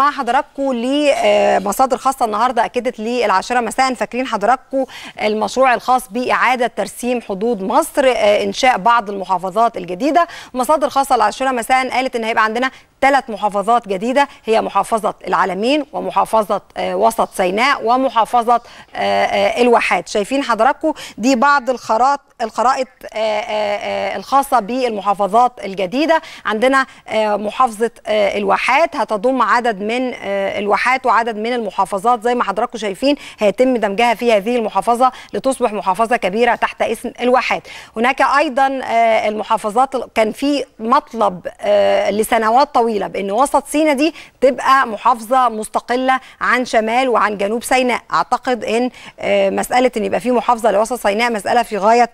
مع حضراتكم لمصادر آه، خاصه النهارده اكدت للعاشره مساء فاكرين حضراتكم المشروع الخاص باعاده ترسيم حدود مصر آه، انشاء بعض المحافظات الجديده مصادر خاصه العاشره مساء قالت ان هيبقى عندنا ثلاث محافظات جديدة هي محافظة العالمين ومحافظة آه، وسط سيناء ومحافظة آه، آه، الواحات شايفين حضراتكم دي بعض الخرائط الخرائط الخاصة بالمحافظات الجديدة عندنا محافظة الواحات هتضم عدد من الواحات وعدد من المحافظات زي ما حضراتكم شايفين هيتم دمجها في هذه المحافظة لتصبح محافظة كبيرة تحت اسم الواحات هناك أيضا المحافظات كان في مطلب لسنوات طويلة طويله بان وسط سينا دي تبقى محافظه مستقله عن شمال وعن جنوب سيناء اعتقد ان آه، مساله ان يبقى في محافظه لوسط سيناء مساله في غايه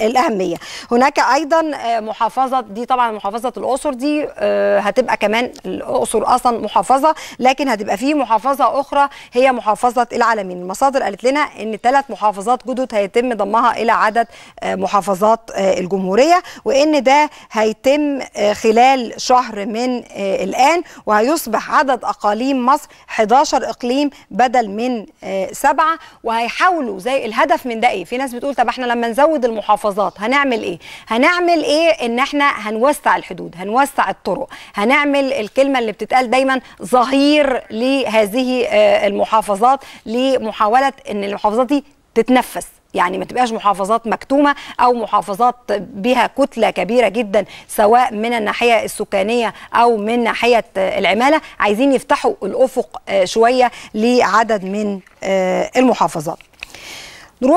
الاهميه هناك ايضا آه، محافظه دي طبعا محافظه الاقصر دي آه، هتبقى كمان الاقصر اصلا محافظه لكن هتبقى في محافظه اخرى هي محافظه العالمين المصادر قالت لنا ان ثلاث محافظات جدد هيتم ضمها الى عدد محافظات الجمهوريه وان ده هيتم خلال شهر من آه، الآن وهيصبح عدد أقاليم مصر 11 إقليم بدل من آه، سبعة وهيحاولوا زي الهدف من ده إيه؟ في ناس بتقول طب احنا لما نزود المحافظات هنعمل إيه؟ هنعمل إيه إن احنا هنوسع الحدود هنوسع الطرق هنعمل الكلمة اللي بتتقال دايما ظهير لهذه آه، المحافظات لمحاولة إن المحافظات دي تتنفس يعني ما تبقاش محافظات مكتومه او محافظات بها كتله كبيره جدا سواء من الناحيه السكانيه او من ناحيه العماله عايزين يفتحوا الافق آه، شويه لعدد من آه، المحافظات